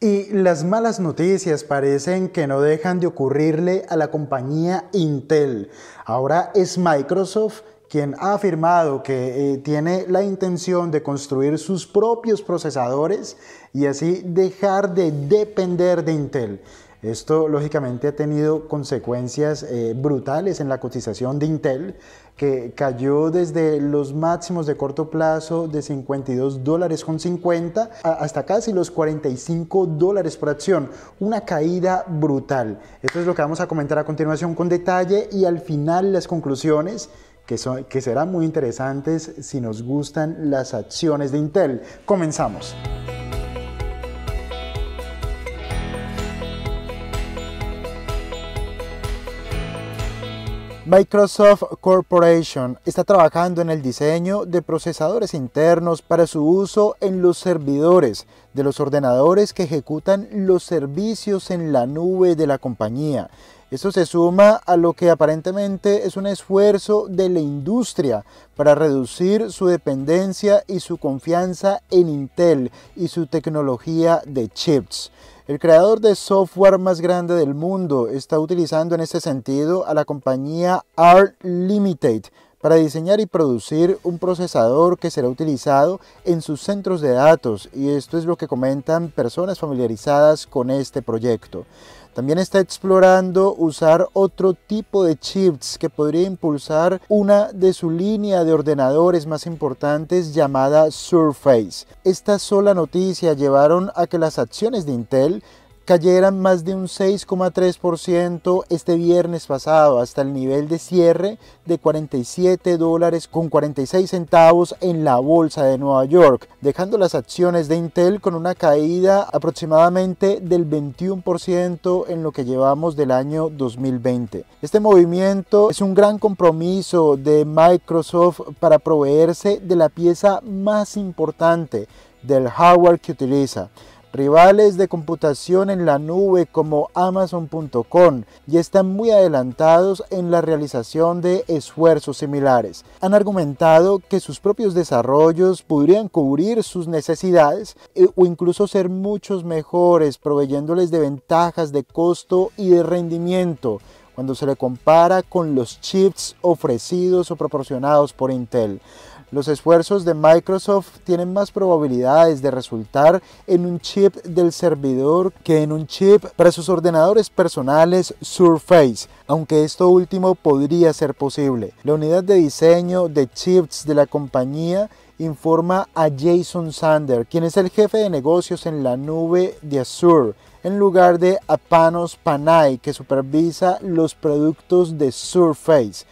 Y las malas noticias parecen que no dejan de ocurrirle a la compañía Intel. Ahora es Microsoft quien ha afirmado que eh, tiene la intención de construir sus propios procesadores y así dejar de depender de Intel. Esto lógicamente ha tenido consecuencias eh, brutales en la cotización de Intel, que cayó desde los máximos de corto plazo de 52 dólares con 50 hasta casi los 45 dólares por acción. Una caída brutal. Esto es lo que vamos a comentar a continuación con detalle y al final las conclusiones que, son, que, serán muy interesantes si nos gustan las acciones de Intel. Comenzamos. Microsoft Corporation está trabajando en el diseño de procesadores internos para su uso en los servidores de los ordenadores que ejecutan los servicios en la nube de la compañía esto se suma a lo que aparentemente es un esfuerzo de la industria para reducir su dependencia y su confianza en Intel y su tecnología de chips. El creador de software más grande del mundo está utilizando en este sentido a la compañía r Limited para diseñar y producir un procesador que será utilizado en sus centros de datos y esto es lo que comentan personas familiarizadas con este proyecto. También está explorando usar otro tipo de chips que podría impulsar una de su línea de ordenadores más importantes llamada Surface. Esta sola noticia llevaron a que las acciones de Intel cayeran más de un 6,3% este viernes pasado hasta el nivel de cierre de $47.46 dólares con centavos en la bolsa de Nueva York, dejando las acciones de Intel con una caída aproximadamente del 21% en lo que llevamos del año 2020. Este movimiento es un gran compromiso de Microsoft para proveerse de la pieza más importante del hardware que utiliza rivales de computación en la nube como Amazon.com y están muy adelantados en la realización de esfuerzos similares. Han argumentado que sus propios desarrollos podrían cubrir sus necesidades eh, o incluso ser muchos mejores, proveyéndoles de ventajas de costo y de rendimiento cuando se le compara con los chips ofrecidos o proporcionados por Intel. Los esfuerzos de Microsoft tienen más probabilidades de resultar en un chip del servidor que en un chip para sus ordenadores personales Surface, aunque esto último podría ser posible. La unidad de diseño de chips de la compañía informa a Jason Sander, quien es el jefe de negocios en la nube de Azure, en lugar de Apanos Panay, que supervisa los productos de Surface.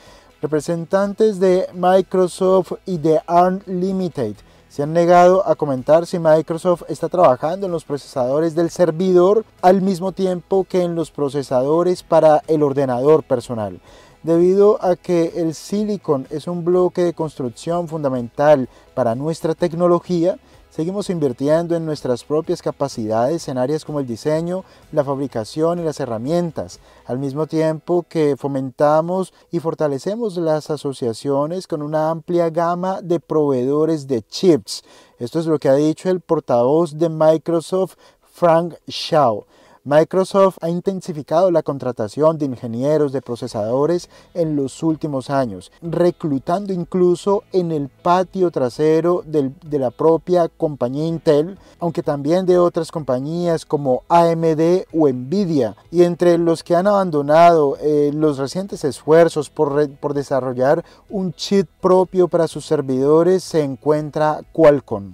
Representantes de Microsoft y de ARM Limited se han negado a comentar si Microsoft está trabajando en los procesadores del servidor al mismo tiempo que en los procesadores para el ordenador personal. Debido a que el silicon es un bloque de construcción fundamental para nuestra tecnología, Seguimos invirtiendo en nuestras propias capacidades en áreas como el diseño, la fabricación y las herramientas, al mismo tiempo que fomentamos y fortalecemos las asociaciones con una amplia gama de proveedores de chips. Esto es lo que ha dicho el portavoz de Microsoft, Frank Shaw. Microsoft ha intensificado la contratación de ingenieros de procesadores en los últimos años, reclutando incluso en el patio trasero de la propia compañía Intel, aunque también de otras compañías como AMD o Nvidia, y entre los que han abandonado eh, los recientes esfuerzos por, por desarrollar un chip propio para sus servidores se encuentra Qualcomm.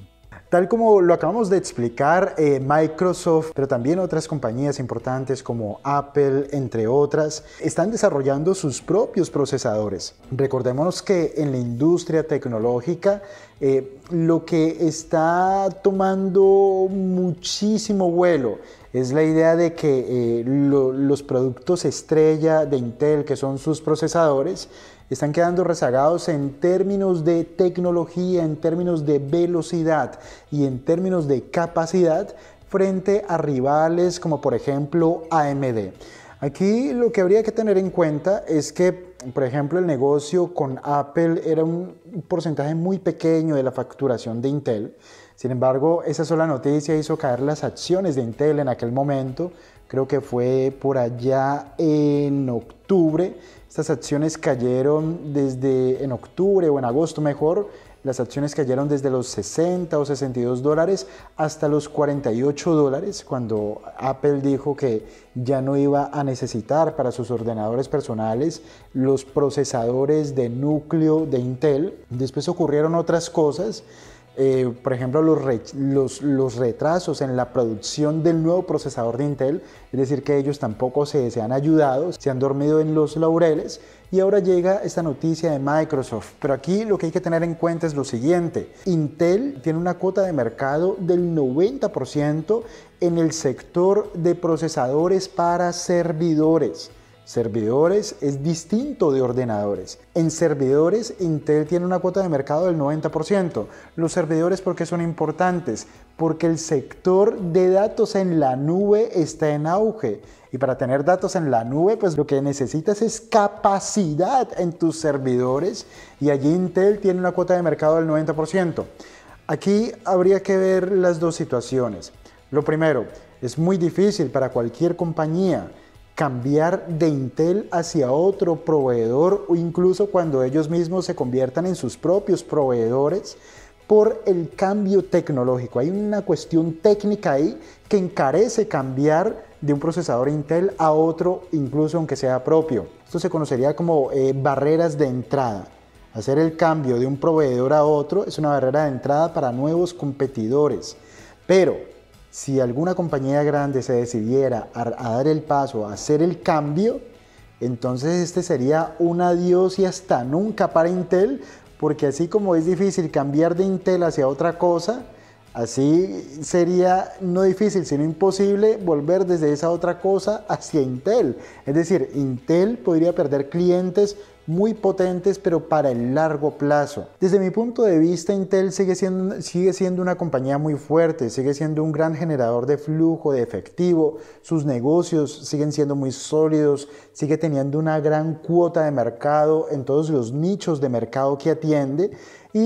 Tal como lo acabamos de explicar, eh, Microsoft, pero también otras compañías importantes como Apple, entre otras, están desarrollando sus propios procesadores. Recordemos que en la industria tecnológica eh, lo que está tomando muchísimo vuelo es la idea de que eh, los productos estrella de Intel, que son sus procesadores, están quedando rezagados en términos de tecnología, en términos de velocidad y en términos de capacidad frente a rivales como por ejemplo AMD. Aquí lo que habría que tener en cuenta es que por ejemplo, el negocio con Apple era un porcentaje muy pequeño de la facturación de Intel. Sin embargo, esa sola noticia hizo caer las acciones de Intel en aquel momento. Creo que fue por allá en octubre. Estas acciones cayeron desde en octubre o en agosto mejor las acciones cayeron desde los 60 o 62 dólares hasta los 48 dólares cuando Apple dijo que ya no iba a necesitar para sus ordenadores personales los procesadores de núcleo de Intel. Después ocurrieron otras cosas eh, por ejemplo, los, los, retrasos en la producción del nuevo procesador de Intel, es decir, que ellos tampoco se, se, han ayudado, se han dormido en los laureles y ahora llega esta noticia de Microsoft. Pero aquí lo que hay que tener en cuenta es lo siguiente, Intel tiene una cuota de mercado del 90% en el sector de procesadores para servidores. Servidores es distinto de ordenadores. En servidores Intel tiene una cuota de mercado del 90%. Los servidores porque son importantes, porque el sector de datos en la nube está en auge. Y para tener datos en la nube, pues lo que necesitas es capacidad en tus servidores y allí Intel tiene una cuota de mercado del 90%. Aquí habría que ver las dos situaciones. Lo primero, es muy difícil para cualquier compañía cambiar de Intel hacia otro proveedor o incluso cuando ellos mismos se conviertan en sus propios proveedores por el cambio tecnológico. Hay una cuestión técnica ahí que encarece cambiar de un procesador Intel a otro, incluso aunque sea propio. Esto se conocería como eh, barreras de entrada. Hacer el cambio de un proveedor a otro es una barrera de entrada para nuevos competidores. Pero si alguna compañía grande se decidiera a, dar el paso, a hacer el cambio, entonces este sería un adiós y hasta nunca para Intel, porque así como es difícil cambiar de Intel hacia otra cosa, así sería no difícil, sino imposible volver desde esa otra cosa hacia Intel. Es decir, Intel podría perder clientes muy potentes, pero para el largo plazo. Desde mi punto de vista, Intel sigue siendo, sigue siendo una compañía muy fuerte, sigue siendo un gran generador de flujo, de efectivo, sus negocios siguen siendo muy sólidos, sigue teniendo una gran cuota de mercado en todos los nichos de mercado que atiende. Y,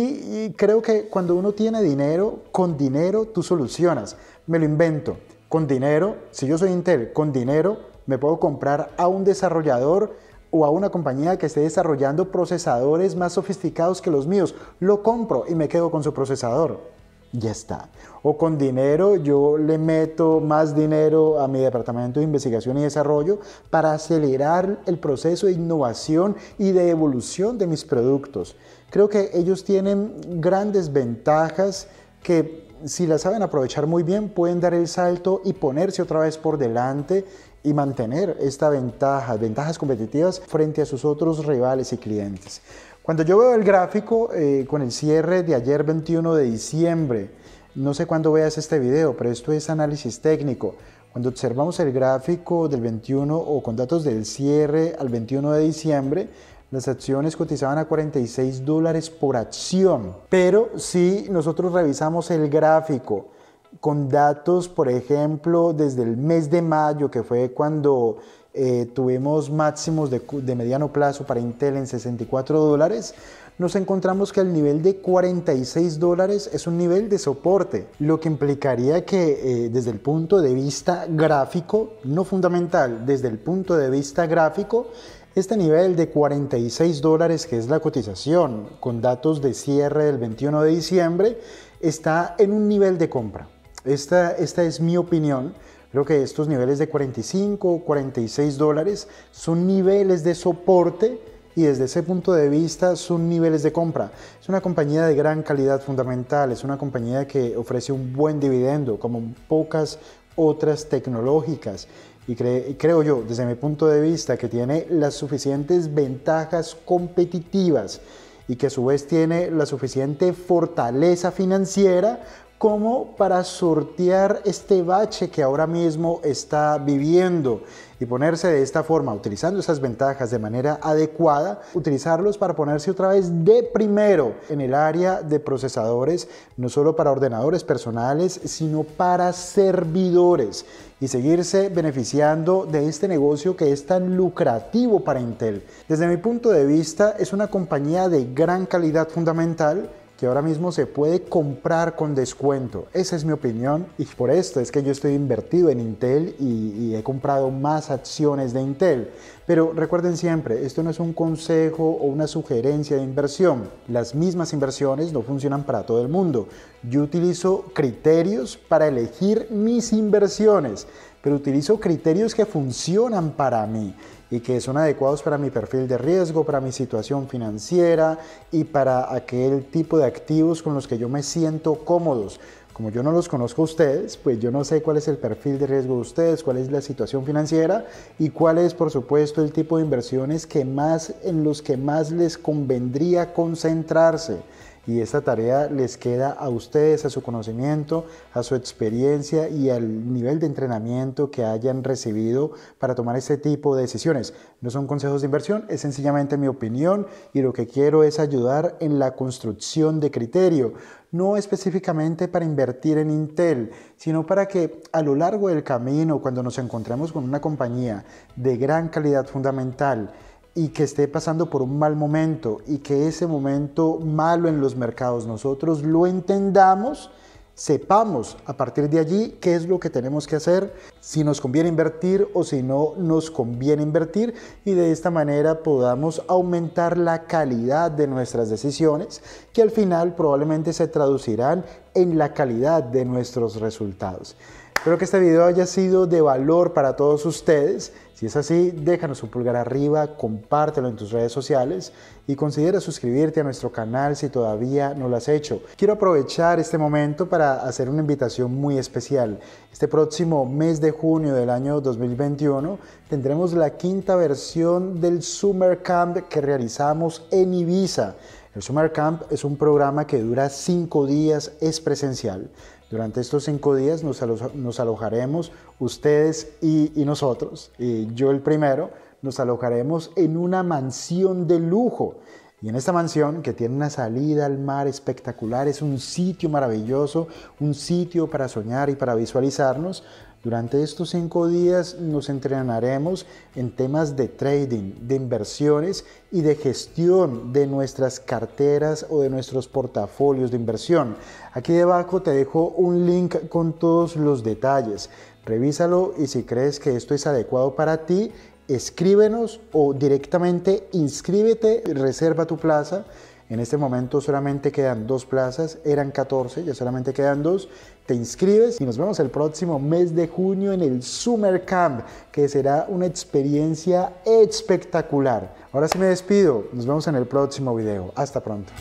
y creo que cuando uno tiene dinero, con dinero tú solucionas. Me lo invento. Con dinero, si yo soy Intel, con dinero me puedo comprar a un desarrollador o a una compañía que esté desarrollando procesadores más sofisticados que los míos. Lo compro y me quedo con su procesador. Ya está. O con dinero, yo le meto más dinero a mi departamento de investigación y desarrollo para acelerar el proceso de innovación y de evolución de mis productos. Creo que ellos tienen grandes ventajas que si las saben aprovechar muy bien, pueden dar el salto y ponerse otra vez por delante y mantener esta ventaja, ventajas competitivas frente a sus otros rivales y clientes. Cuando yo veo el gráfico eh, con el cierre de ayer 21 de diciembre, no sé cuándo veas este video, pero esto es análisis técnico. Cuando observamos el gráfico del 21 o con datos del cierre al 21 de diciembre, las acciones cotizaban a 46 dólares por acción. Pero si nosotros revisamos el gráfico con datos, por ejemplo, desde el mes de mayo, que fue cuando eh, tuvimos máximos de, mediano plazo para Intel en 64 dólares, nos encontramos que el nivel de 46 dólares es un nivel de soporte, lo que implicaría que eh, desde el punto de vista gráfico, no fundamental, desde el punto de vista gráfico, este nivel de 46 dólares, que es la cotización, con datos de cierre del 21 de diciembre, está en un nivel de compra. Esta, es mi opinión. Creo que estos niveles de 45 o 46 dólares son niveles de soporte y desde ese punto de vista son niveles de compra. Es una compañía de gran calidad fundamental, es una compañía que ofrece un buen dividendo, como pocas otras tecnológicas. y creo yo, desde mi punto de vista, que tiene las suficientes ventajas competitivas y que a su vez tiene la suficiente fortaleza financiera como para sortear este bache que ahora mismo está viviendo y ponerse de esta forma, utilizando esas ventajas de manera adecuada, utilizarlos para ponerse otra vez de primero en el área de procesadores, no solo para ordenadores personales, sino para servidores y seguirse beneficiando de este negocio que es tan lucrativo para Intel. Desde mi punto de vista, es una compañía de gran calidad fundamental que ahora mismo se puede comprar con descuento. Esa es mi opinión y por esto es que yo estoy invertido en Intel y, he comprado más acciones de Intel. Pero recuerden siempre, esto no es un consejo o una sugerencia de inversión. Las mismas inversiones no funcionan para todo el mundo. Yo utilizo criterios para elegir mis inversiones pero utilizo criterios que funcionan para mí y que son adecuados para mi perfil de riesgo, para mi situación financiera y para aquel tipo de activos con los que yo me siento cómodos. Como yo no los conozco a ustedes, pues yo no sé cuál es el perfil de riesgo de ustedes, cuál es la situación financiera y cuál es, por supuesto, el tipo de inversiones que más en los que más les convendría concentrarse y esta tarea les queda a ustedes, a su conocimiento, a su experiencia y al nivel de entrenamiento que hayan recibido para tomar este tipo de decisiones. No son consejos de inversión, es sencillamente mi opinión y lo que quiero es ayudar en la construcción de criterio, no específicamente para invertir en Intel, sino para que a lo largo del camino, cuando nos encontremos con una compañía de gran calidad fundamental, y que esté pasando por un mal momento y que ese momento malo en los mercados nosotros lo entendamos, sepamos a partir de allí qué es lo que tenemos que hacer, si nos conviene invertir o si no nos conviene invertir y de esta manera podamos aumentar la calidad de nuestras decisiones que al final probablemente se traducirán en la calidad de nuestros resultados. Espero que este video haya sido de valor para todos ustedes. Si es así, déjanos un pulgar arriba, compártelo en tus redes sociales y considera suscribirte a nuestro canal si todavía no lo has hecho. Quiero aprovechar este momento para hacer una invitación muy especial. Este próximo mes de junio del año 2021 tendremos la quinta versión del Summer Camp que realizamos en Ibiza. El Summer Camp es un programa que dura cinco días, es presencial. Durante estos cinco días nos, alojaremos, ustedes y, y, nosotros, y yo el primero, nos alojaremos en una mansión de lujo. Y en esta mansión, que tiene una salida al mar espectacular, es un sitio maravilloso, un sitio para soñar y para visualizarnos, durante estos cinco días nos entrenaremos en temas de trading, de inversiones y de gestión de nuestras carteras o de nuestros portafolios de inversión. Aquí debajo te dejo un link con todos los detalles. Revísalo y si crees que esto es adecuado para ti, escríbenos o directamente inscríbete, reserva tu plaza en este momento solamente quedan dos plazas, eran 14, ya solamente quedan dos. Te inscribes y nos vemos el próximo mes de junio en el Summer Camp, que será una experiencia espectacular. Ahora sí me despido, nos vemos en el próximo video. Hasta pronto.